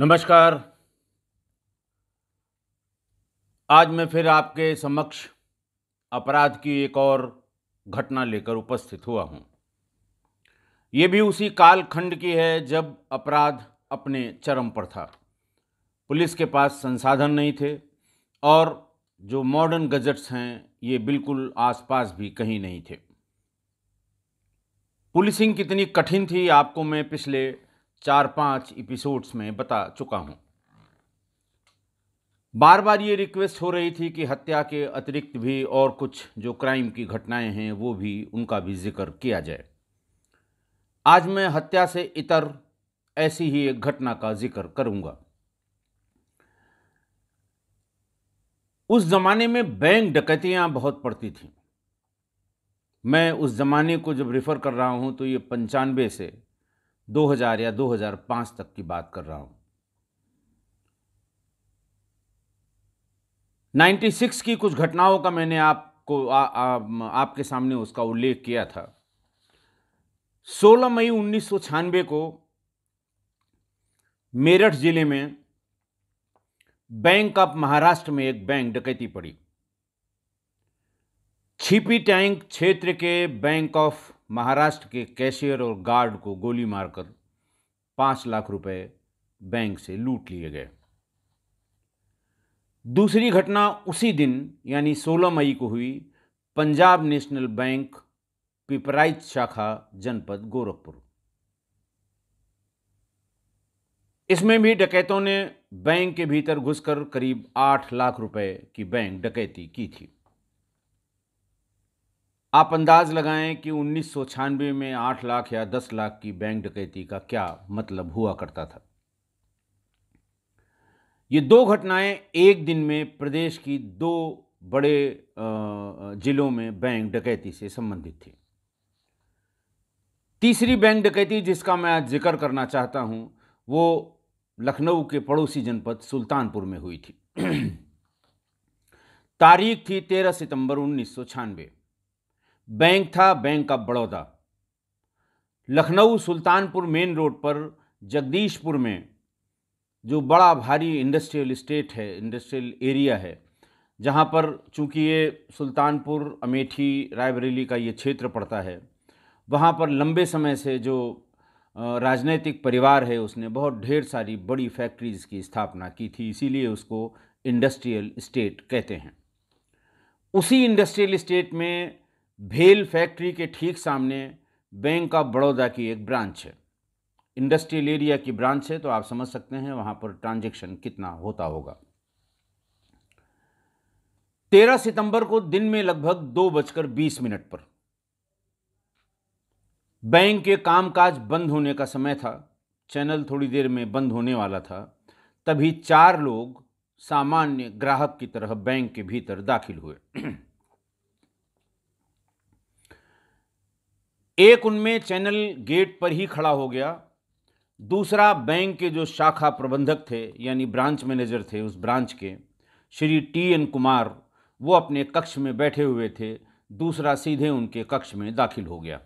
नमस्कार आज मैं फिर आपके समक्ष अपराध की एक और घटना लेकर उपस्थित हुआ हूं ये भी उसी कालखंड की है जब अपराध अपने चरम पर था पुलिस के पास संसाधन नहीं थे और जो मॉडर्न गजट्स हैं ये बिल्कुल आसपास भी कहीं नहीं थे पुलिसिंग कितनी कठिन थी आपको मैं पिछले चार पांच एपिसोड्स में बता चुका हूं बार बार ये रिक्वेस्ट हो रही थी कि हत्या के अतिरिक्त भी और कुछ जो क्राइम की घटनाएं हैं वो भी उनका भी जिक्र किया जाए आज मैं हत्या से इतर ऐसी ही एक घटना का जिक्र करूंगा उस ज़माने में बैंक डकैतियां बहुत पड़ती थीं मैं उस ज़माने को जब रेफ़र कर रहा हूं तो ये पंचानवे से 2000 या 2005 तक की बात कर रहा हूं 96 की कुछ घटनाओं का मैंने आपको आपके सामने उसका उल्लेख किया था 16 मई उन्नीस को मेरठ जिले में बैंक ऑफ महाराष्ट्र में एक बैंक डकैती पड़ी छिपी टैंक क्षेत्र के बैंक ऑफ महाराष्ट्र के कैशियर और गार्ड को गोली मारकर पाँच लाख रुपए बैंक से लूट लिए गए दूसरी घटना उसी दिन यानी 16 मई को हुई पंजाब नेशनल बैंक पिपराइत शाखा जनपद गोरखपुर इसमें भी डकैतों ने बैंक के भीतर घुसकर करीब आठ लाख रुपए की बैंक डकैती की थी आप अंदाज लगाएं कि उन्नीस में आठ लाख या दस लाख की बैंक डकैती का क्या मतलब हुआ करता था ये दो घटनाएं एक दिन में प्रदेश की दो बड़े जिलों में बैंक डकैती से संबंधित थी तीसरी बैंक डकैती जिसका मैं आज जिक्र करना चाहता हूं वो लखनऊ के पड़ोसी जनपद सुल्तानपुर में हुई थी तारीख थी 13 सितंबर उन्नीस बैंक था bank of Baroda Lucknow Sultanpur main road पर जगदीशपुर में जो बड़ा भारी इंडस्ट्रियल इस्टेट है इंडस्ट्रियल एरिया है जहाँ पर चूँकि ये सुल्तानपुर अमेठी रायबरेली का ये क्षेत्र पड़ता है वहाँ पर लंबे समय से जो राजनीतिक परिवार है उसने बहुत ढेर सारी बड़ी फैक्ट्रीज़ की स्थापना की थी इसीलिए उसको इंडस्ट्रियल इस्टेट कहते हैं उसी इंडस्ट्रियल इस्टेट में भेल फैक्ट्री के ठीक सामने बैंक ऑफ बड़ौदा की एक ब्रांच है इंडस्ट्रियल एरिया की ब्रांच है तो आप समझ सकते हैं वहां पर ट्रांजेक्शन कितना होता होगा तेरह सितंबर को दिन में लगभग दो बजकर बीस मिनट पर बैंक के कामकाज बंद होने का समय था चैनल थोड़ी देर में बंद होने वाला था तभी चार लोग सामान्य ग्राहक की तरह बैंक के भीतर दाखिल हुए एक उनमें चैनल गेट पर ही खड़ा हो गया दूसरा बैंक के जो शाखा प्रबंधक थे यानी ब्रांच मैनेजर थे उस ब्रांच के श्री टी एन कुमार वो अपने कक्ष में बैठे हुए थे दूसरा सीधे उनके कक्ष में दाखिल हो गया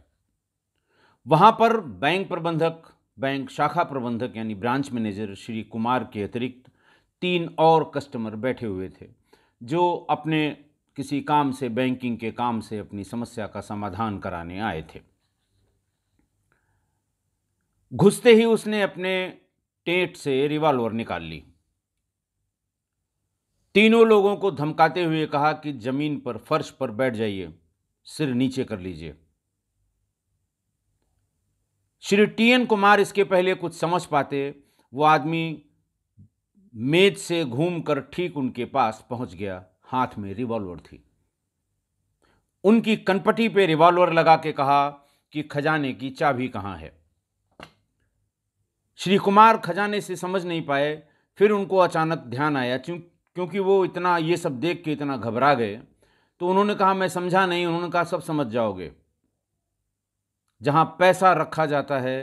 वहाँ पर बैंक प्रबंधक बैंक शाखा प्रबंधक यानी ब्रांच मैनेजर श्री कुमार के अतिरिक्त तीन और कस्टमर बैठे हुए थे जो अपने किसी काम से बैंकिंग के काम से अपनी समस्या का समाधान कराने आए थे घुसते ही उसने अपने टेंट से रिवाल्वर निकाल ली तीनों लोगों को धमकाते हुए कहा कि जमीन पर फर्श पर बैठ जाइए सिर नीचे कर लीजिए श्री टी एन कुमार इसके पहले कुछ समझ पाते वो आदमी मेज से घूमकर ठीक उनके पास पहुंच गया हाथ में रिवॉल्वर थी उनकी कनपटी पे रिवॉल्वर लगा के कहा कि खजाने की चाबी कहां है श्री कुमार खजाने से समझ नहीं पाए फिर उनको अचानक ध्यान आया क्योंकि वो इतना ये सब देख के इतना घबरा गए तो उन्होंने कहा मैं समझा नहीं उन्होंने कहा सब समझ जाओगे जहाँ पैसा रखा जाता है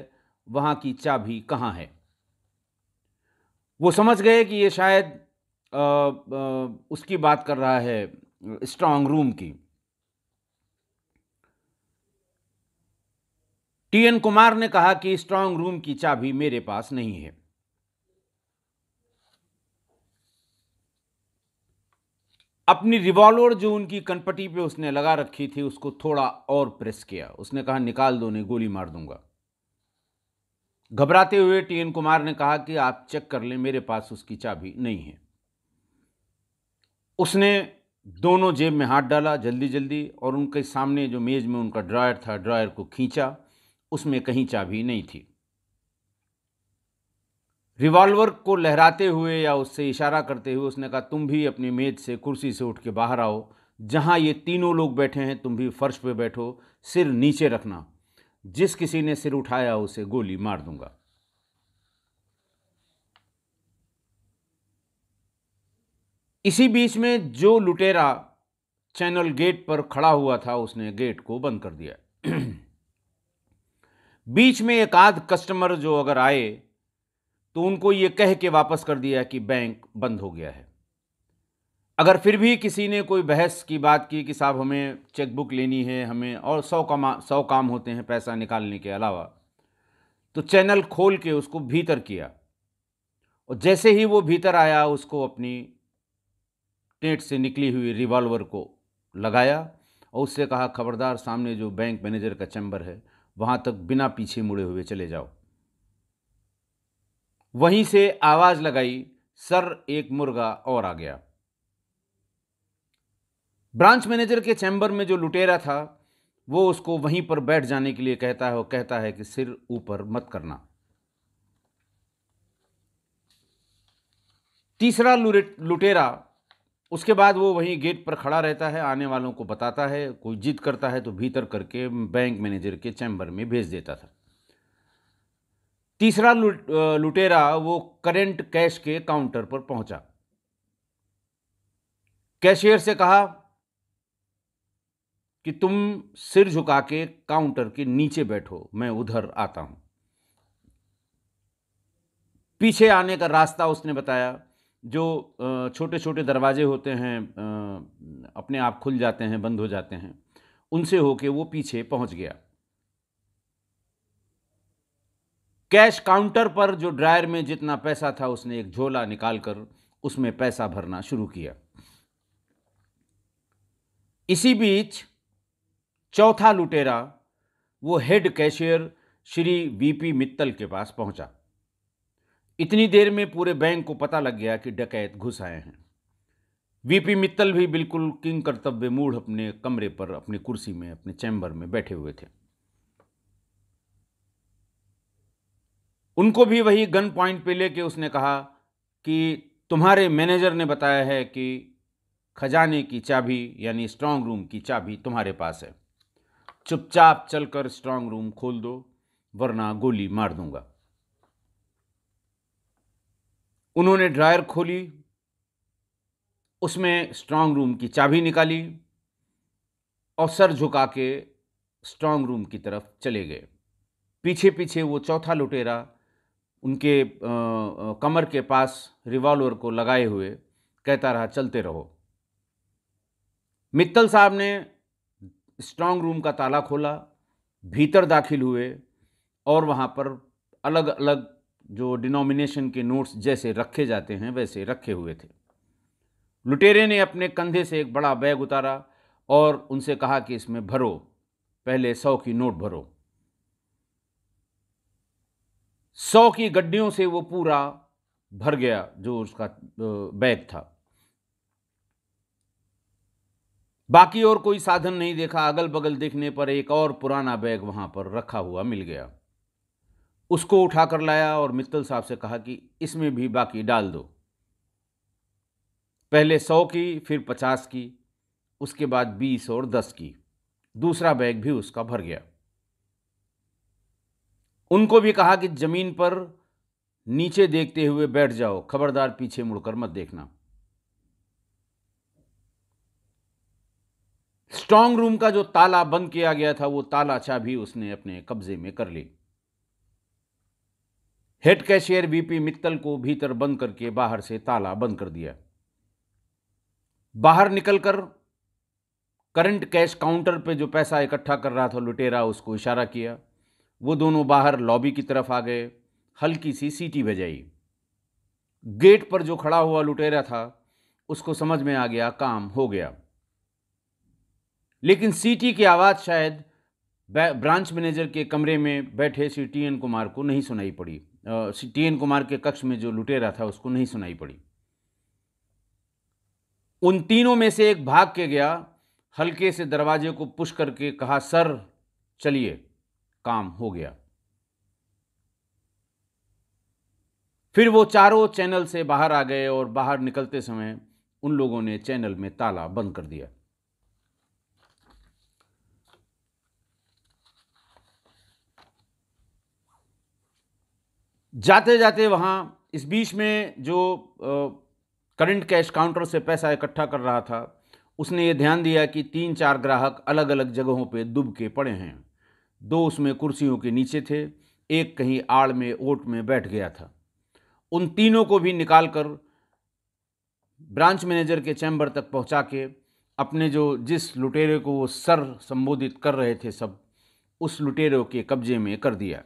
वहाँ की चाबी कहाँ है वो समझ गए कि ये शायद आ, आ, उसकी बात कर रहा है स्ट्रांग रूम की टीएन कुमार ने कहा कि स्ट्रांग रूम की चाबी मेरे पास नहीं है अपनी रिवॉल्वर जो उनकी कनपटी पे उसने लगा रखी थी उसको थोड़ा और प्रेस किया उसने कहा निकाल दो नहीं गोली मार दूंगा घबराते हुए टीएन कुमार ने कहा कि आप चेक कर लें मेरे पास उसकी चाबी नहीं है उसने दोनों जेब में हाथ डाला जल्दी जल्दी और उनके सामने जो मेज़ में उनका ड्रायर था ड्रायर को खींचा उसमें कहीं चाबी नहीं थी रिवॉल्वर को लहराते हुए या उससे इशारा करते हुए उसने कहा तुम भी अपनी मेज से कुर्सी से उठ के बाहर आओ जहां ये तीनों लोग बैठे हैं तुम भी फर्श पे बैठो सिर नीचे रखना जिस किसी ने सिर उठाया उसे गोली मार दूंगा इसी बीच में जो लुटेरा चैनल गेट पर खड़ा हुआ था उसने गेट को बंद कर दिया बीच में एक आध कस्टमर जो अगर आए तो उनको ये कह के वापस कर दिया कि बैंक बंद हो गया है अगर फिर भी किसी ने कोई बहस की बात की कि साहब हमें चेकबुक लेनी है हमें और सौ कमा सौ काम होते हैं पैसा निकालने के अलावा तो चैनल खोल के उसको भीतर किया और जैसे ही वो भीतर आया उसको अपनी टेंट से निकली हुई रिवॉल्वर को लगाया और उससे कहा खबरदार सामने जो बैंक मैनेजर का चैम्बर है वहां तक बिना पीछे मुड़े हुए चले जाओ वहीं से आवाज लगाई सर एक मुर्गा और आ गया ब्रांच मैनेजर के चैंबर में जो लुटेरा था वो उसको वहीं पर बैठ जाने के लिए कहता है और कहता है कि सिर ऊपर मत करना तीसरा लुटेरा उसके बाद वो वहीं गेट पर खड़ा रहता है आने वालों को बताता है कोई जिद करता है तो भीतर करके बैंक मैनेजर के चैम्बर में भेज देता था तीसरा लुटेरा वो करंट कैश के काउंटर पर पहुंचा कैशियर से कहा कि तुम सिर झुका के काउंटर के नीचे बैठो मैं उधर आता हूं पीछे आने का रास्ता उसने बताया जो छोटे छोटे दरवाजे होते हैं अपने आप खुल जाते हैं बंद हो जाते हैं उनसे होके वो पीछे पहुंच गया कैश काउंटर पर जो ड्रायर में जितना पैसा था उसने एक झोला निकालकर उसमें पैसा भरना शुरू किया इसी बीच चौथा लुटेरा वो head cashier Shri VP Mittal के पास पहुंचा इतनी देर में पूरे बैंक को पता लग गया कि डकैत घुस आए हैं वीपी मित्तल भी बिल्कुल किंग कर्तव्य मूढ़ अपने कमरे पर अपनी कुर्सी में अपने चैम्बर में बैठे हुए थे उनको भी वही गन पॉइंट पे लेके उसने कहा कि तुम्हारे मैनेजर ने बताया है कि खजाने की चाबी यानी स्ट्रांग रूम की चाबी तुम्हारे पास है चुपचाप चलकर स्ट्रांग रूम खोल दो वरना गोली मार दूंगा उन्होंने ड्रायर खोली उसमें स्ट्रांग रूम की चाबी निकाली और सर झुका के स्ट्रांग रूम की तरफ चले गए पीछे पीछे वो चौथा लुटेरा उनके आ, कमर के पास रिवॉल्वर को लगाए हुए कहता रहा चलते रहो मित्तल साहब ने स्ट्रांग रूम का ताला खोला भीतर दाखिल हुए और वहाँ पर अलग अलग जो डिनोमिनेशन के नोट्स जैसे रखे जाते हैं वैसे रखे हुए थे लुटेरे ने अपने कंधे से एक बड़ा बैग उतारा और उनसे कहा कि इसमें भरो पहले सौ की नोट भरो सौ की गड्डियों से वो पूरा भर गया जो उसका बैग था बाकी और कोई साधन नहीं देखा अगल बगल देखने पर एक और पुराना बैग वहां पर रखा हुआ मिल गया उसको उठा कर लाया और मित्तल साहब से कहा कि इसमें भी बाकी डाल दो पहले सौ की फिर पचास की उसके बाद बीस और दस की दूसरा बैग भी उसका भर गया उनको भी कहा कि ज़मीन पर नीचे देखते हुए बैठ जाओ खबरदार पीछे मुड़कर मत देखना स्ट्रांग रूम का जो ताला बंद किया गया था वो ताला चाबी उसने अपने कब्जे में कर ली हेड कैशियर वीपी मित्तल को भीतर बंद करके बाहर से ताला बंद कर दिया बाहर निकलकर करंट कैश काउंटर पे जो पैसा इकट्ठा कर रहा था लुटेरा उसको इशारा किया वो दोनों बाहर लॉबी की तरफ आ गए हल्की सी सीटी बजाई गेट पर जो खड़ा हुआ लुटेरा था उसको समझ में आ गया काम हो गया लेकिन सीटी की आवाज़ शायद ब्रांच मैनेजर के कमरे में बैठे सी टी एन कुमार को नहीं सुनाई पड़ी टी एन कुमार के कक्ष में जो लुटेरा था उसको नहीं सुनाई पड़ी उन तीनों में से एक भाग के गया हल्के से दरवाजे को पुश करके कहा सर चलिए काम हो गया फिर वो चारों चैनल से बाहर आ गए और बाहर निकलते समय उन लोगों ने चैनल में ताला बंद कर दिया जाते जाते वहाँ इस बीच में जो करंट कैश काउंटर से पैसा इकट्ठा कर रहा था उसने ये ध्यान दिया कि तीन चार ग्राहक अलग अलग जगहों पे दुब के पड़े हैं दो उसमें कुर्सियों के नीचे थे एक कहीं आड़ में ओट में बैठ गया था उन तीनों को भी निकाल कर ब्रांच मैनेजर के चैम्बर तक पहुंचा के अपने जो जिस लुटेरे को वो सर संबोधित कर रहे थे सब उस लुटेरों के कब्जे में कर दिया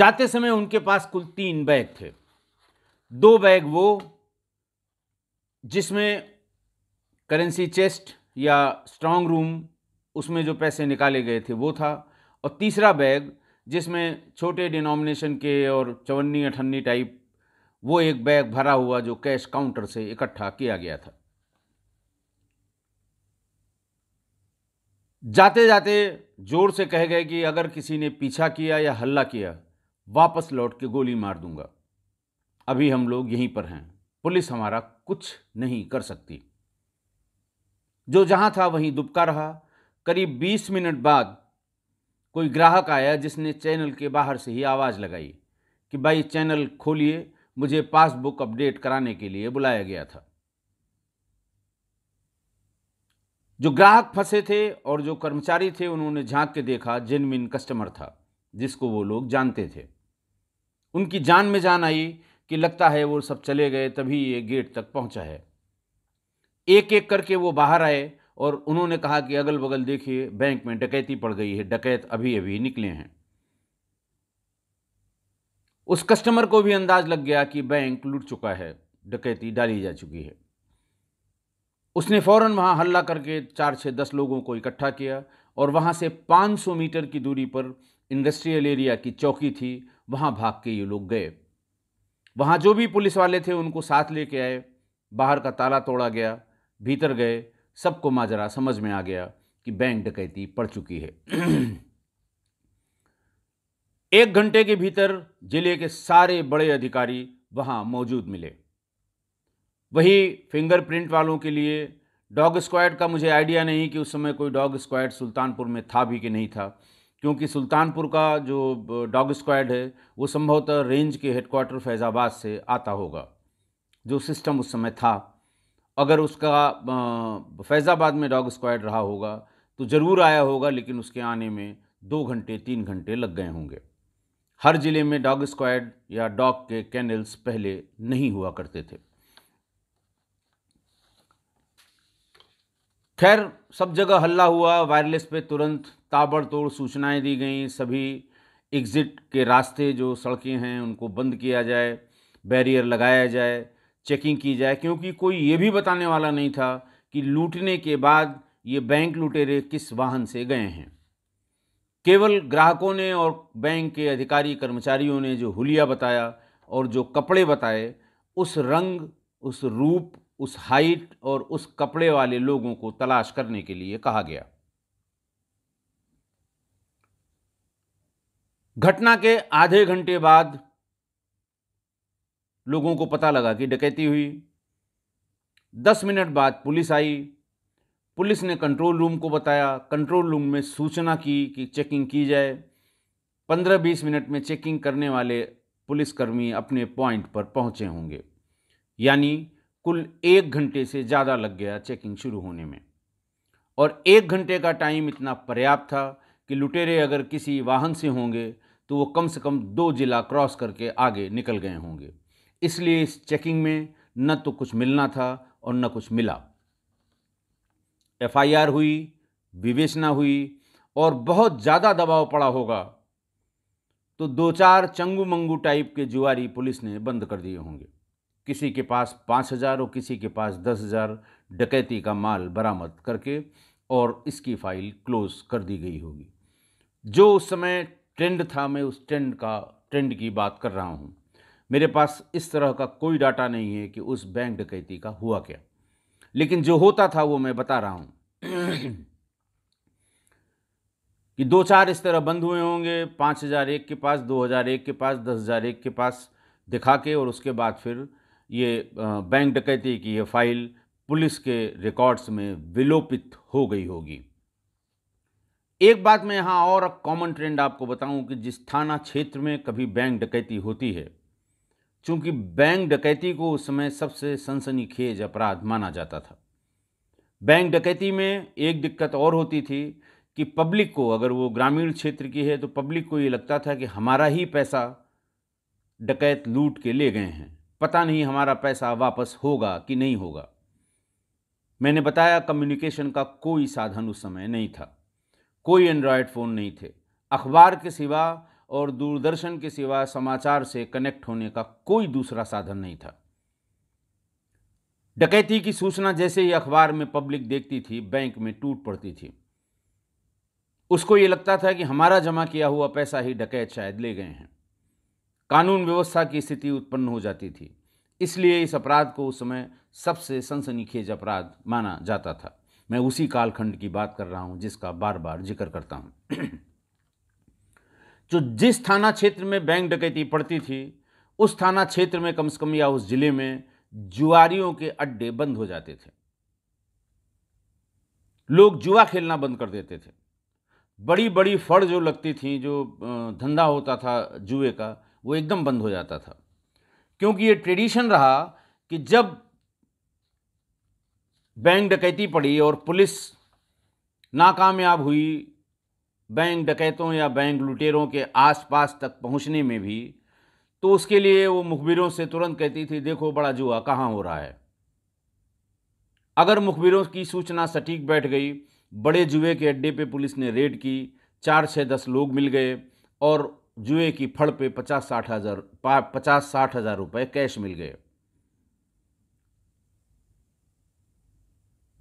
जाते समय उनके पास कुल तीन बैग थे दो बैग वो जिसमें करेंसी चेस्ट या स्ट्रांग रूम उसमें जो पैसे निकाले गए थे वो था और तीसरा बैग जिसमें छोटे डिनोमिनेशन के और चवन्नी अठन्नी टाइप वो एक बैग भरा हुआ जो कैश काउंटर से इकट्ठा किया गया था जाते जाते जोर से कह गए कि अगर किसी ने पीछा किया या हल्ला किया वापस लौट के गोली मार दूंगा अभी हम लोग यहीं पर हैं पुलिस हमारा कुछ नहीं कर सकती जो जहां था वहीं दुबका रहा करीब बीस मिनट बाद कोई ग्राहक आया जिसने चैनल के बाहर से ही आवाज़ लगाई कि भाई चैनल खोलिए मुझे पासबुक अपडेट कराने के लिए बुलाया गया था जो ग्राहक फंसे थे और जो कर्मचारी थे उन्होंने झांक के देखा जिनमिन कस्टमर था जिसको वो लोग जानते थे उनकी जान में जान आई कि लगता है वो सब चले गए तभी ये गेट तक पहुंचा है एक एक करके वो बाहर आए और उन्होंने कहा कि अगल बगल देखिए बैंक में डकैती पड़ गई है डकैत अभी अभी निकले हैं उस कस्टमर को भी अंदाज लग गया कि बैंक लूट चुका है डकैती डाली जा चुकी है उसने फौरन वहां हल्ला करके चार छः दस लोगों को इकट्ठा किया और वहां से 500 मीटर की दूरी पर इंडस्ट्रियल एरिया की चौकी थी वहाँ भाग के ये लोग गए वहाँ जो भी पुलिस वाले थे उनको साथ लेके आए बाहर का ताला तोड़ा गया भीतर गए सबको माजरा समझ में आ गया कि बैंक डकैती पड़ चुकी है एक घंटे के भीतर जिले के सारे बड़े अधिकारी वहाँ मौजूद मिले वही फिंगरप्रिंट वालों के लिए डॉग स्क्वाड का मुझे आइडिया नहीं कि उस समय कोई डॉग स्क्वाड सुल्तानपुर में था भी कि नहीं था क्योंकि सुल्तानपुर का जो डॉग स्क्वाड है वो संभवतः रेंज के हेडक्वार्टर फैज़ाबाद से आता होगा जो सिस्टम उस समय था अगर उसका फैज़ाबाद में डॉग स्क्वाड रहा होगा तो ज़रूर आया होगा लेकिन उसके आने में दो घंटे तीन घंटे लग गए होंगे हर ज़िले में डॉग स्क्वाड या डॉग के कैनल्स पहले नहीं हुआ करते थे खैर सब जगह हल्ला हुआ वायरलेस पे तुरंत ताबड़तोड़ सूचनाएं दी गई सभी एग्ज़िट के रास्ते जो सड़कें हैं उनको बंद किया जाए बैरियर लगाया जाए चेकिंग की जाए क्योंकि कोई ये भी बताने वाला नहीं था कि लूटने के बाद ये बैंक लुटेरे किस वाहन से गए हैं केवल ग्राहकों ने और बैंक के अधिकारी कर्मचारियों ने जो हुलिया बताया और जो कपड़े बताए उस रंग उस रूप उस हाइट और उस कपड़े वाले लोगों को तलाश करने के लिए कहा गया घटना के आधे घंटे बाद लोगों को पता लगा कि डकैती हुई दस मिनट बाद पुलिस आई पुलिस ने कंट्रोल रूम को बताया कंट्रोल रूम में सूचना की कि चेकिंग की जाए पंद्रह बीस मिनट में चेकिंग करने वाले पुलिसकर्मी अपने पॉइंट पर पहुंचे होंगे यानी कुल एक घंटे से ज़्यादा लग गया चेकिंग शुरू होने में और एक घंटे का टाइम इतना पर्याप्त था कि लुटेरे अगर किसी वाहन से होंगे तो वो कम से कम दो जिला क्रॉस करके आगे निकल गए होंगे इसलिए इस चेकिंग में न तो कुछ मिलना था और न कुछ मिला एफआईआर हुई विवेचना हुई और बहुत ज़्यादा दबाव पड़ा होगा तो दो चार चंगू मंगू टाइप के जुआरी पुलिस ने बंद कर दिए होंगे किसी के पास पाँच हज़ार और किसी के पास दस हज़ार डकैती का माल बरामद करके और इसकी फ़ाइल क्लोज़ कर दी गई होगी जो उस समय ट्रेंड था मैं उस ट्रेंड का ट्रेंड की बात कर रहा हूँ मेरे पास इस तरह का कोई डाटा नहीं है कि उस बैंक डकैती का हुआ क्या लेकिन जो होता था वो मैं बता रहा हूँ कि दो चार इस तरह बंद हुए होंगे पाँच हज़ार एक के पास दो हज़ार एक के पास दस हज़ार एक के पास दिखा के और उसके बाद फिर ये बैंक डकैती की ये फ़ाइल पुलिस के रिकॉर्ड्स में विलोपित हो गई होगी एक बात मैं यहां और कॉमन ट्रेंड आपको बताऊं कि जिस थाना क्षेत्र में कभी बैंक डकैती होती है चूंकि बैंक डकैती को उस समय सबसे सनसनीखेज अपराध माना जाता था बैंक डकैती में एक दिक्कत और होती थी कि पब्लिक को अगर वो ग्रामीण क्षेत्र की है तो पब्लिक को ये लगता था कि हमारा ही पैसा डकैत लूट के ले गए हैं पता नहीं हमारा पैसा वापस होगा कि नहीं होगा मैंने बताया कम्युनिकेशन का कोई साधन उस समय नहीं था कोई एंड्रॉयड फ़ोन नहीं थे अखबार के सिवा और दूरदर्शन के सिवा समाचार से कनेक्ट होने का कोई दूसरा साधन नहीं था डकैती की सूचना जैसे ही अखबार में पब्लिक देखती थी बैंक में टूट पड़ती थी उसको ये लगता था कि हमारा जमा किया हुआ पैसा ही डकैत शायद ले गए हैं कानून व्यवस्था की स्थिति उत्पन्न हो जाती थी इसलिए इस अपराध को उस समय सबसे सनसनीखेज अपराध माना जाता था मैं उसी कालखंड की बात कर रहा हूं जिसका बार बार जिक्र करता हूं जो जिस थाना क्षेत्र में बैंक डकैती पड़ती थी उस थाना क्षेत्र में कम से कम या उस जिले में जुआरियों के अड्डे बंद हो जाते थे लोग जुआ खेलना बंद कर देते थे बड़ी बड़ी फड़ जो लगती थी जो धंधा होता था जुए का वो एकदम बंद हो जाता था क्योंकि ये ट्रेडिशन रहा कि जब बैंक डकैती पड़ी और पुलिस नाकामयाब हुई बैंक डकैतों या बैंक लुटेरों के आसपास तक पहुंचने में भी तो उसके लिए वो मुखबिरों से तुरंत कहती थी देखो बड़ा जुआ कहाँ हो रहा है अगर मुखबिरों की सूचना सटीक बैठ गई बड़े जुए के अड्डे पे पुलिस ने रेड की चार छः दस लोग मिल गए और जुए की फड़ पे पचास साठ हज़ार पचास साठ हज़ार रुपये कैश मिल गए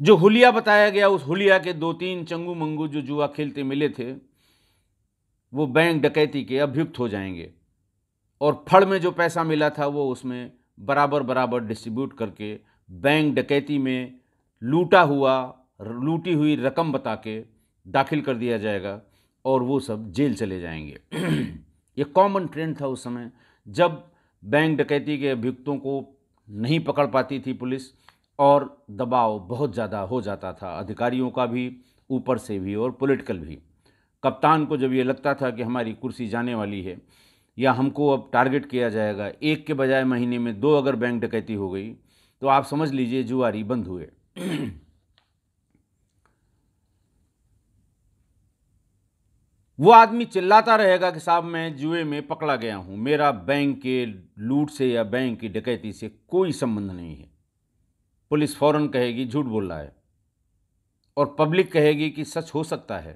जो हुलिया बताया गया उस हुलिया के दो तीन चंगू मंगू जो जुआ खेलते मिले थे वो बैंक डकैती के अभियुक्त हो जाएंगे और फड़ में जो पैसा मिला था वो उसमें बराबर बराबर डिस्ट्रीब्यूट करके बैंक डकैती में लूटा हुआ लूटी हुई रकम बता के दाखिल कर दिया जाएगा और वो सब जेल चले जाएंगे ये कॉमन ट्रेंड था उस समय जब बैंक डकैती के अभियुक्तों को नहीं पकड़ पाती थी पुलिस और दबाव बहुत ज़्यादा हो जाता था अधिकारियों का भी ऊपर से भी और पॉलिटिकल भी कप्तान को जब ये लगता था कि हमारी कुर्सी जाने वाली है या हमको अब टारगेट किया जाएगा एक के बजाय महीने में दो अगर बैंक डकैती हो गई तो आप समझ लीजिए जुआरी बंद हुए वो आदमी चिल्लाता रहेगा कि साहब मैं जुए में पकड़ा गया हूँ मेरा बैंक के लूट से या बैंक की डकैती से कोई संबंध नहीं है पुलिस फ़ौरन कहेगी झूठ बोल रहा है और पब्लिक कहेगी कि सच हो सकता है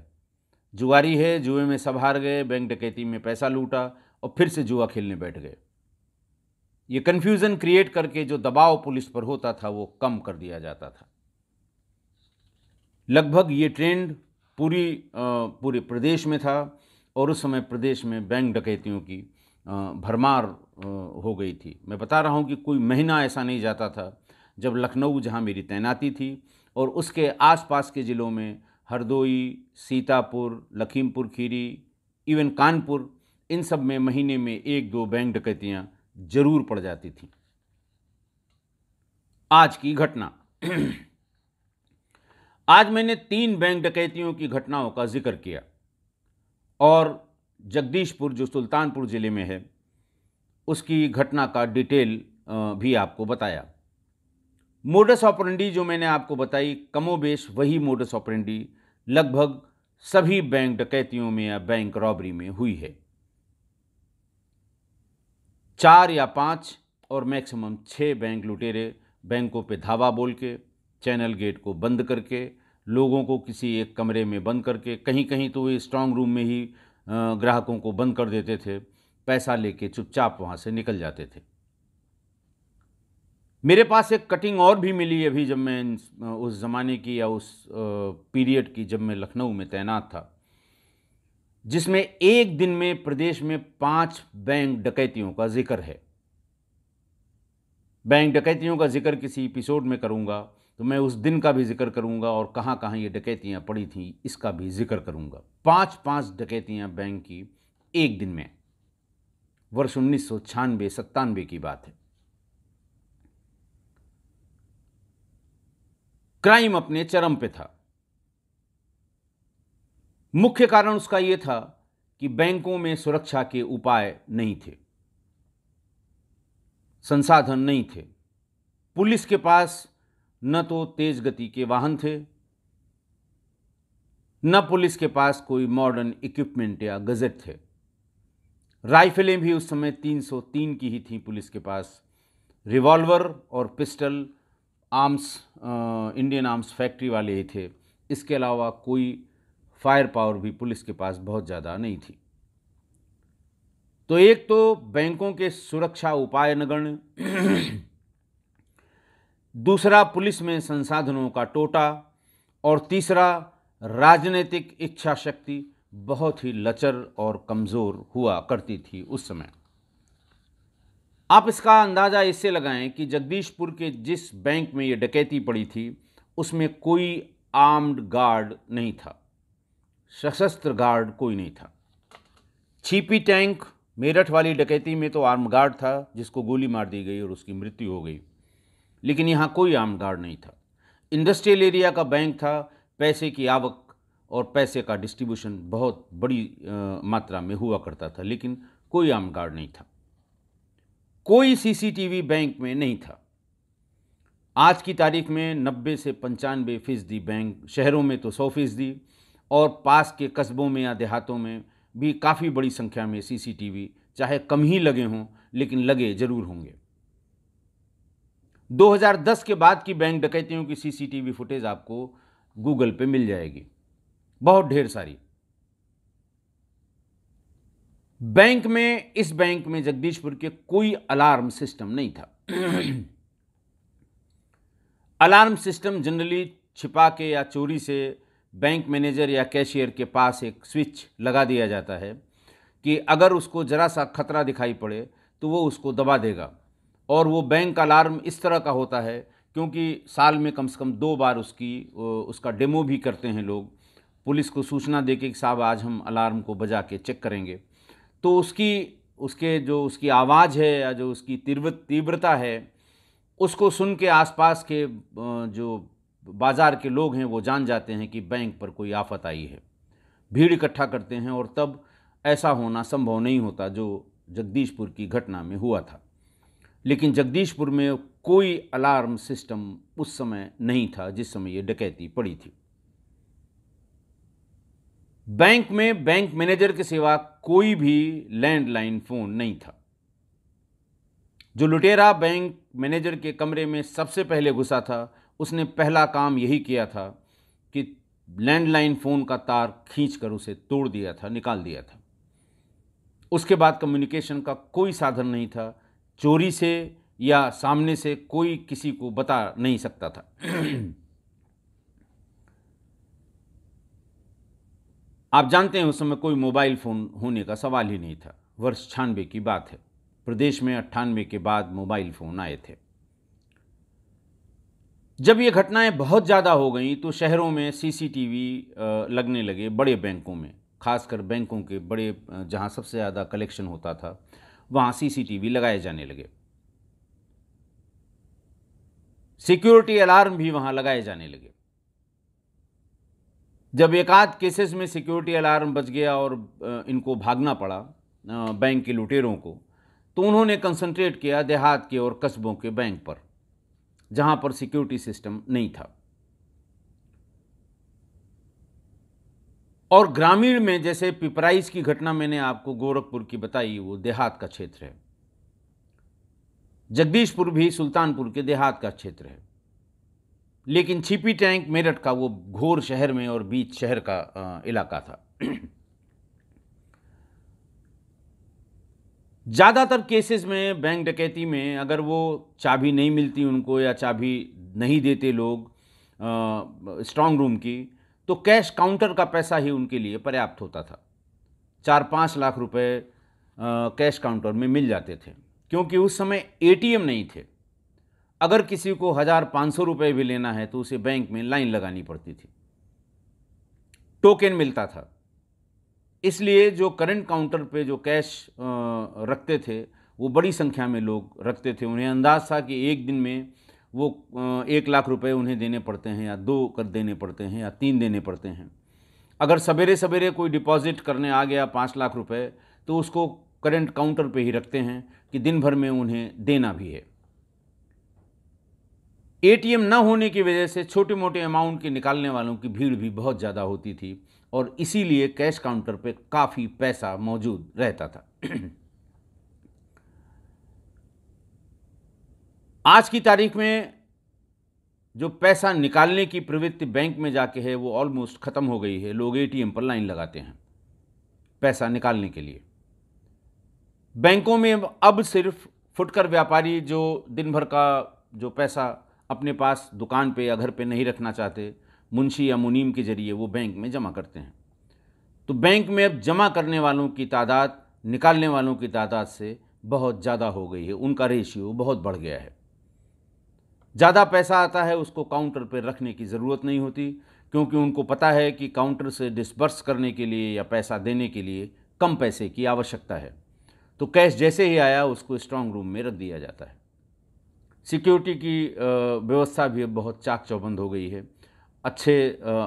जुआरी है जुए में सब हार गए बैंक डकैती में पैसा लूटा और फिर से जुआ खेलने बैठ गए ये कन्फ्यूज़न क्रिएट करके जो दबाव पुलिस पर होता था वो कम कर दिया जाता था लगभग ये ट्रेंड पूरी पूरे प्रदेश में था और उस समय प्रदेश में बैंक डकैतियों की भरमार हो गई थी मैं बता रहा हूँ कि कोई महीना ऐसा नहीं जाता था जब लखनऊ जहाँ मेरी तैनाती थी और उसके आसपास के ज़िलों में हरदोई सीतापुर लखीमपुर खीरी इवन कानपुर इन सब में महीने में एक दो बैंक डकैतियाँ ज़रूर पड़ जाती थीं आज की घटना आज मैंने तीन बैंक डकैतियों की घटनाओं का जिक्र किया और जगदीशपुर जो सुल्तानपुर ज़िले में है उसकी घटना का डिटेल भी आपको बताया मोडस ऑपरेंडी जो मैंने आपको बताई कमोबेश वही मोडस ऑपरेंडी लगभग सभी बैंक डकैतियों में या बैंक रॉबरी में हुई है चार या पाँच और मैक्सिमम छः बैंक लुटेरे बैंकों पे धावा बोल के चैनल गेट को बंद करके लोगों को किसी एक कमरे में बंद करके कहीं कहीं तो वे स्ट्रांग रूम में ही ग्राहकों को बंद कर देते थे पैसा लेके चुपचाप वहाँ से निकल जाते थे मेरे पास एक कटिंग और भी मिली अभी जब मैं उस ज़माने की या उस पीरियड की जब मैं लखनऊ में तैनात था जिसमें एक दिन में प्रदेश में पांच बैंक डकैतियों का जिक्र है बैंक डकैतियों का जिक्र किसी एपिसोड में करूंगा तो मैं उस दिन का भी जिक्र करूंगा और कहाँ कहाँ ये डकैतियां पड़ी थीं इसका भी जिक्र करूंगा पांच पांच डकैतियां बैंक की एक दिन में वर्ष उन्नीस सौ सत्तानवे की बात है क्राइम अपने चरम पे था मुख्य कारण उसका यह था कि बैंकों में सुरक्षा के उपाय नहीं थे संसाधन नहीं थे पुलिस के पास न तो तेज गति के वाहन थे न पुलिस के पास कोई मॉडर्न इक्विपमेंट या गजेट थे राइफलें भी उस समय 303 की ही थी पुलिस के पास रिवॉल्वर और pistol arms Indian arms factory वाले ही थे इसके अलावा कोई फायर पावर भी पुलिस के पास बहुत ज़्यादा नहीं थी तो एक तो बैंकों के सुरक्षा उपाय नगण दूसरा पुलिस में संसाधनों का टोटा और तीसरा राजनीतिक इच्छा शक्ति बहुत ही लचर और कमज़ोर हुआ करती थी उस समय आप इसका अंदाज़ा इससे लगाएं कि जगदीशपुर के जिस बैंक में ये डकैती पड़ी थी उसमें कोई आर्म्ड गार्ड नहीं था सशस्त्र गार्ड कोई नहीं था छीपी टैंक मेरठ वाली डकैती में तो आर्म गार्ड था जिसको गोली मार दी गई और उसकी मृत्यु हो गई लेकिन यहाँ कोई आर्म गार्ड नहीं था इंडस्ट्रियल एरिया का बैंक था पैसे की आवक और पैसे का डिस्ट्रीब्यूशन बहुत बड़ी आ, मात्रा में हुआ करता था लेकिन कोई आर्म गार्ड नहीं था कोई सीसीटीवी बैंक में नहीं था आज की तारीख में 90 से पंचानवे फ़ीसदी बैंक शहरों में तो 100 फ़ीसदी और पास के कस्बों में या देहातों में भी काफ़ी बड़ी संख्या में सीसीटीवी चाहे कम ही लगे हों लेकिन लगे ज़रूर होंगे 2010 के बाद की बैंक डकैतियों की सीसीटीवी फुटेज आपको गूगल पे मिल जाएगी बहुत ढेर सारी बैंक में इस बैंक में जगदीशपुर के कोई अलार्म सिस्टम नहीं था अलार्म सिस्टम जनरली छिपा के या चोरी से बैंक मैनेजर या कैशियर के पास एक स्विच लगा दिया जाता है कि अगर उसको ज़रा सा खतरा दिखाई पड़े तो वो उसको दबा देगा और वो बैंक अलार्म इस तरह का होता है क्योंकि साल में कम से कम दो बार उसकी उसका डेमो भी करते हैं लोग पुलिस को सूचना दे के साहब आज हम अलार्म को बजा के चेक करेंगे तो उसकी उसके जो उसकी आवाज़ है या जो उसकी तीव्र तीव्रता है उसको सुन के आसपास के जो बाज़ार के लोग हैं वो जान जाते हैं कि बैंक पर कोई आफत आई है भीड़ इकट्ठा करते हैं और तब ऐसा होना संभव नहीं होता जो जगदीशपुर की घटना में हुआ था लेकिन जगदीशपुर में कोई अलार्म सिस्टम उस समय नहीं था जिस समय ये डकैती पड़ी थी बैंक में बैंक मैनेजर के सिवा कोई भी लैंडलाइन फोन नहीं था जो लुटेरा बैंक मैनेजर के कमरे में सबसे पहले घुसा था उसने पहला काम यही किया था कि लैंडलाइन फ़ोन का तार खींच कर उसे तोड़ दिया था निकाल दिया था उसके बाद कम्युनिकेशन का कोई साधन नहीं था चोरी से या सामने से कोई किसी को बता नहीं सकता था आप जानते हैं उस समय कोई मोबाइल फ़ोन होने का सवाल ही नहीं था वर्ष छानवे की बात है प्रदेश में अट्ठानवे के बाद मोबाइल फ़ोन आए थे जब ये घटनाएं बहुत ज़्यादा हो गई तो शहरों में सीसीटीवी लगने लगे बड़े बैंकों में खासकर बैंकों के बड़े जहां सबसे ज़्यादा कलेक्शन होता था वहां सीसीटीवी लगाए जाने लगे सिक्योरिटी अलार्म भी वहां लगाए जाने लगे जब एकाध केसेस में सिक्योरिटी अलार्म बज गया और इनको भागना पड़ा बैंक के लुटेरों को तो उन्होंने कंसंट्रेट किया देहात के और कस्बों के बैंक पर जहाँ पर सिक्योरिटी सिस्टम नहीं था और ग्रामीण में जैसे पिपराइज की घटना मैंने आपको गोरखपुर की बताई वो देहात का क्षेत्र है जगदीशपुर भी सुल्तानपुर के देहात का क्षेत्र है लेकिन छिपी टैंक मेरठ का वो घोर शहर में और बीच शहर का आ, इलाका था ज़्यादातर केसेस में बैंक डकैती में अगर वो चाबी नहीं मिलती उनको या चाबी नहीं देते लोग स्ट्रांग रूम की तो कैश काउंटर का पैसा ही उनके लिए पर्याप्त होता था चार पाँच लाख रुपए कैश काउंटर में मिल जाते थे क्योंकि उस समय एटीएम नहीं थे अगर किसी को हज़ार पाँच सौ रुपये भी लेना है तो उसे बैंक में लाइन लगानी पड़ती थी टोकन मिलता था इसलिए जो करंट काउंटर पे जो कैश रखते थे वो बड़ी संख्या में लोग रखते थे उन्हें अंदाज था कि एक दिन में वो एक लाख रुपए उन्हें देने पड़ते हैं या दो कर देने पड़ते हैं या तीन देने पड़ते हैं अगर सवेरे सवेरे कोई डिपॉजिट करने आ गया पाँच लाख रुपए तो उसको करंट काउंटर पे ही रखते हैं कि दिन भर में उन्हें देना भी है एटीएम ना होने की वजह से छोटे मोटे अमाउंट के निकालने वालों की भीड़ भी बहुत ज़्यादा होती थी और इसीलिए कैश काउंटर पे काफ़ी पैसा मौजूद रहता था आज की तारीख में जो पैसा निकालने की प्रवृत्ति बैंक में जाके है वो ऑलमोस्ट ख़त्म हो गई है लोग एटीएम पर लाइन लगाते हैं पैसा निकालने के लिए बैंकों में अब सिर्फ फुटकर व्यापारी जो दिन भर का जो पैसा अपने पास दुकान पे या घर पे नहीं रखना चाहते मुंशी या मुनीम के ज़रिए वो बैंक में जमा करते हैं तो बैंक में अब जमा करने वालों की तादाद निकालने वालों की तादाद से बहुत ज़्यादा हो गई है उनका रेशियो बहुत बढ़ गया है ज़्यादा पैसा आता है उसको काउंटर पर रखने की ज़रूरत नहीं होती क्योंकि उनको पता है कि काउंटर से डिस्बर्स करने के लिए या पैसा देने के लिए कम पैसे की आवश्यकता है तो कैश जैसे ही आया उसको स्ट्रांग रूम में रख दिया जाता है सिक्योरिटी की व्यवस्था भी बहुत चाक चौबंद हो गई है अच्छे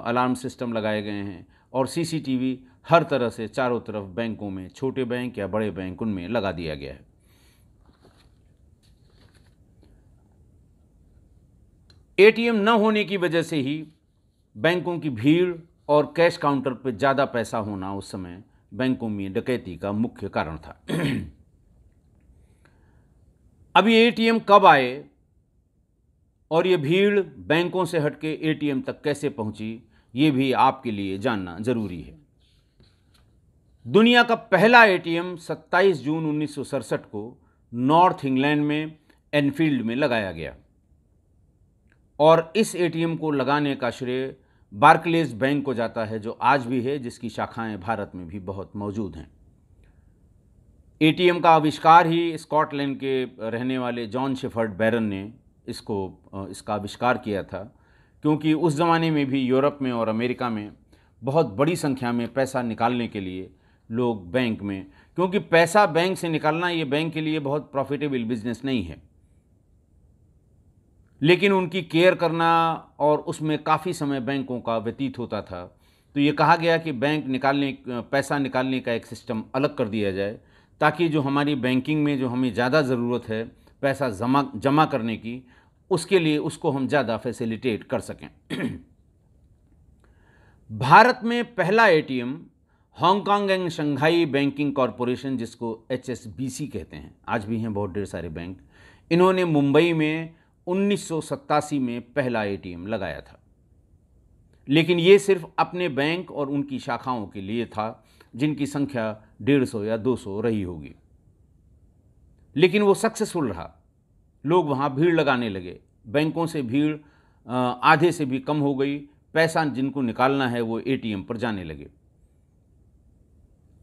अलार्म सिस्टम लगाए गए हैं और सीसीटीवी हर तरह से चारों तरफ बैंकों में छोटे बैंक या बड़े बैंक उनमें लगा दिया गया है एटीएम न होने की वजह से ही बैंकों की भीड़ और कैश काउंटर पर ज़्यादा पैसा होना उस समय बैंकों में डकैती का मुख्य कारण था अब ये एटीएम कब आए और ये भीड़ बैंकों से हटके एटीएम तक कैसे पहुंची ये भी आपके लिए जानना ज़रूरी है दुनिया का पहला एटीएम 27 जून उन्नीस को नॉर्थ इंग्लैंड में एनफील्ड में लगाया गया और इस एटीएम को लगाने का श्रेय बार्कलेज बैंक को जाता है जो आज भी है जिसकी शाखाएं भारत में भी बहुत मौजूद हैं एटीएम का आविष्कार ही स्कॉटलैंड के रहने वाले जॉन शिफर्ड बैरन ने इसको इसका आविष्कार किया था क्योंकि उस ज़माने में भी यूरोप में और अमेरिका में बहुत बड़ी संख्या में पैसा निकालने के लिए लोग बैंक में क्योंकि पैसा बैंक से निकालना ये बैंक के लिए बहुत प्रॉफिटेबल बिजनेस नहीं है लेकिन उनकी केयर करना और उसमें काफ़ी समय बैंकों का व्यतीत होता था तो ये कहा गया कि बैंक निकालने पैसा निकालने का एक सिस्टम अलग कर दिया जाए ताकि जो हमारी बैंकिंग में जो हमें ज़्यादा ज़रूरत है पैसा जमा जमा करने की उसके लिए उसको हम ज़्यादा फैसिलिटेट कर सकें भारत में पहला ATM Hong Kong and Shanghai banking corporation जिसको एच कहते हैं आज भी हैं बहुत ढेर सारे बैंक इन्होंने मुंबई में उन्नीस में पहला ए लगाया था लेकिन ये सिर्फ अपने बैंक और उनकी शाखाओं के लिए था जिनकी संख्या डेढ़ सौ या दो सौ रही होगी लेकिन वो सक्सेसफुल रहा लोग वहाँ भीड़ लगाने लगे बैंकों से भीड़ आधे से भी कम हो गई पैसा जिनको निकालना है वो एटीएम पर जाने लगे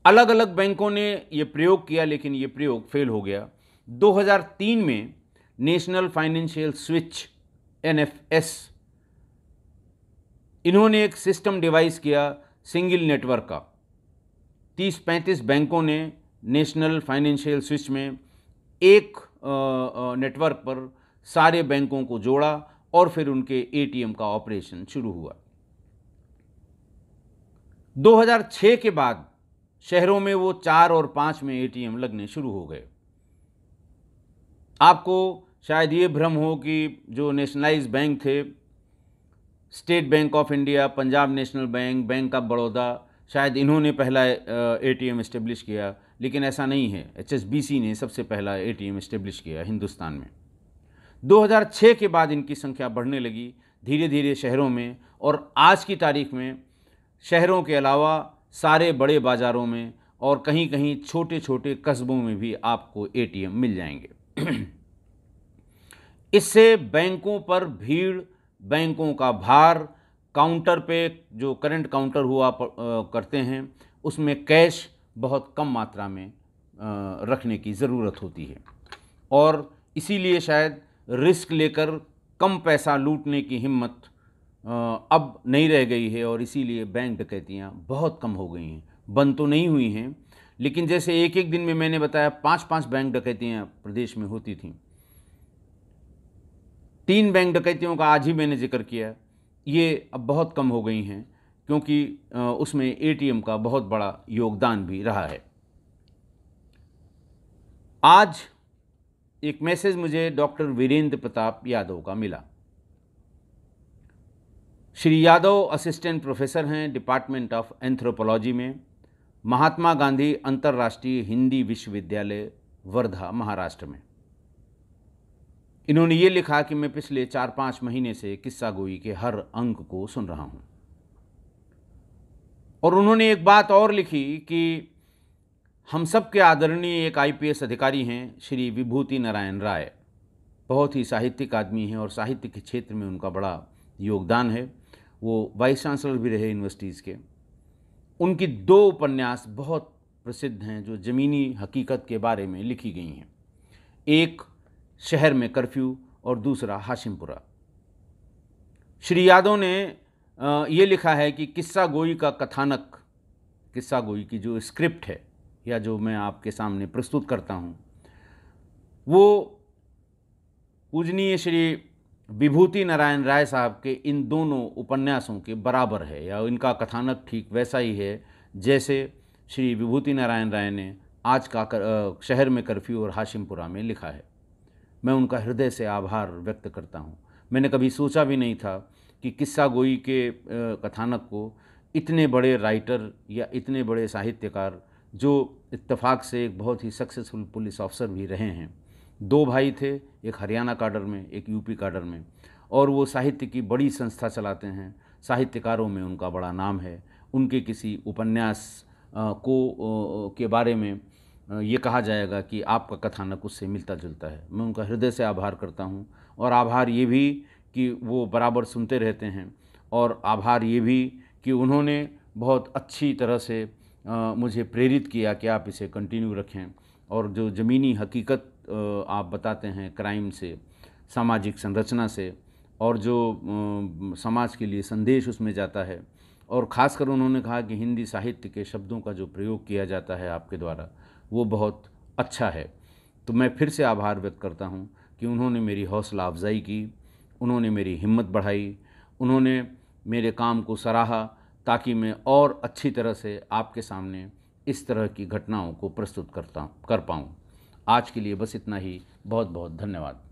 अलग अलग बैंकों ने ये प्रयोग किया लेकिन ये प्रयोग फेल हो गया 2003 में नेशनल फाइनेंशियल स्विच एन इन्होंने एक सिस्टम डिवाइस किया सिंगल नेटवर्क का तीस पैंतीस बैंकों ने नेशनल फाइनेंशियल स्विच में एक नेटवर्क पर सारे बैंकों को जोड़ा और फिर उनके एटीएम का ऑपरेशन शुरू हुआ 2006 के बाद शहरों में वो चार और पांच में एटीएम लगने शुरू हो गए आपको शायद ये भ्रम हो कि जो नेशनलाइज बैंक थे state bank of India Punjab national bank bank of Baroda शायद इन्होंने पहला ए टी एम इस्टेब्लिश किया लेकिन ऐसा नहीं है एच एस बी सी ने सबसे पहला ए टी एम इस्टेब्लिश किया हिंदुस्तान में 2006 के बाद इनकी संख्या बढ़ने लगी धीरे धीरे शहरों में और आज की तारीख में शहरों के अलावा सारे बड़े बाज़ारों में और कहीं कहीं छोटे छोटे कस्बों में भी आपको ए मिल जाएंगे इससे बैंकों पर भीड़ बैंकों का भार काउंटर पे जो करंट काउंटर हुआ आ, करते हैं उसमें कैश बहुत कम मात्रा में आ, रखने की ज़रूरत होती है और इसीलिए शायद रिस्क लेकर कम पैसा लूटने की हिम्मत अब नहीं रह गई है और इसीलिए बैंक डकैतियाँ बहुत कम हो गई हैं बंद तो नहीं हुई हैं लेकिन जैसे एक एक दिन में मैंने बताया पांच पांच बैंक डकैतियाँ प्रदेश में होती थी तीन बैंक डकैतियों का आज ही मैंने जिक्र किया ये अब बहुत कम हो गई हैं क्योंकि उसमें एटीएम का बहुत बड़ा योगदान भी रहा है आज एक मैसेज मुझे डॉक्टर वीरेंद्र प्रताप यादव का मिला श्री यादव असिस्टेंट प्रोफेसर हैं डिपार्टमेंट ऑफ एंथ्रोपोलॉजी में महात्मा गांधी अंतर्राष्ट्रीय हिंदी विश्वविद्यालय वर्धा महाराष्ट्र में इन्होंने ये लिखा कि मैं पिछले चार पाँच महीने से किस्सा गोई के हर अंक को सुन रहा हूँ और उन्होंने एक बात और लिखी कि हम सब के आदरणीय एक आईपीएस अधिकारी हैं श्री विभूति नारायण राय बहुत ही साहित्यिक आदमी हैं और साहित्य के क्षेत्र में उनका बड़ा योगदान है वो वाइस चांसलर भी रहे यूनिवर्सिटीज़ के उनकी दो उपन्यास बहुत प्रसिद्ध हैं जो ज़मीनी हकीकत के बारे में लिखी गई हैं एक शहर में कर्फ्यू और दूसरा हाशिमपुरा श्री यादव ने ये लिखा है कि किस्सा गोई का कथानक किस्सा गोई की जो स्क्रिप्ट है या जो मैं आपके सामने प्रस्तुत करता हूँ वो पूजनीय श्री विभूति नारायण राय साहब के इन दोनों उपन्यासों के बराबर है या इनका कथानक ठीक वैसा ही है जैसे श्री विभूति नारायण राय ने आज का कर, शहर में कर्फ्यू और हाशिमपुरा में लिखा है मैं उनका हृदय से आभार व्यक्त करता हूँ मैंने कभी सोचा भी नहीं था कि किस्सा गोई के कथानक को इतने बड़े राइटर या इतने बड़े साहित्यकार जो इत्तेफाक से एक बहुत ही सक्सेसफुल पुलिस ऑफिसर भी रहे हैं दो भाई थे एक हरियाणा काडर में एक यूपी काडर में और वो साहित्य की बड़ी संस्था चलाते हैं साहित्यकारों में उनका बड़ा नाम है उनके किसी उपन्यास को के बारे में ये कहा जाएगा कि आपका कथानक उससे मिलता जुलता है मैं उनका हृदय से आभार करता हूँ और आभार ये भी कि वो बराबर सुनते रहते हैं और आभार ये भी कि उन्होंने बहुत अच्छी तरह से आ, मुझे प्रेरित किया कि आप इसे कंटिन्यू रखें और जो ज़मीनी हकीकत आप बताते हैं क्राइम से सामाजिक संरचना से और जो समाज के लिए संदेश उसमें जाता है और ख़ासकर उन्होंने कहा कि हिंदी साहित्य के शब्दों का जो प्रयोग किया जाता है आपके द्वारा वो बहुत अच्छा है तो मैं फिर से आभार व्यक्त करता हूँ कि उन्होंने मेरी हौसला अफजाई की उन्होंने मेरी हिम्मत बढ़ाई उन्होंने मेरे काम को सराहा ताकि मैं और अच्छी तरह से आपके सामने इस तरह की घटनाओं को प्रस्तुत करता कर पाऊँ आज के लिए बस इतना ही बहुत बहुत धन्यवाद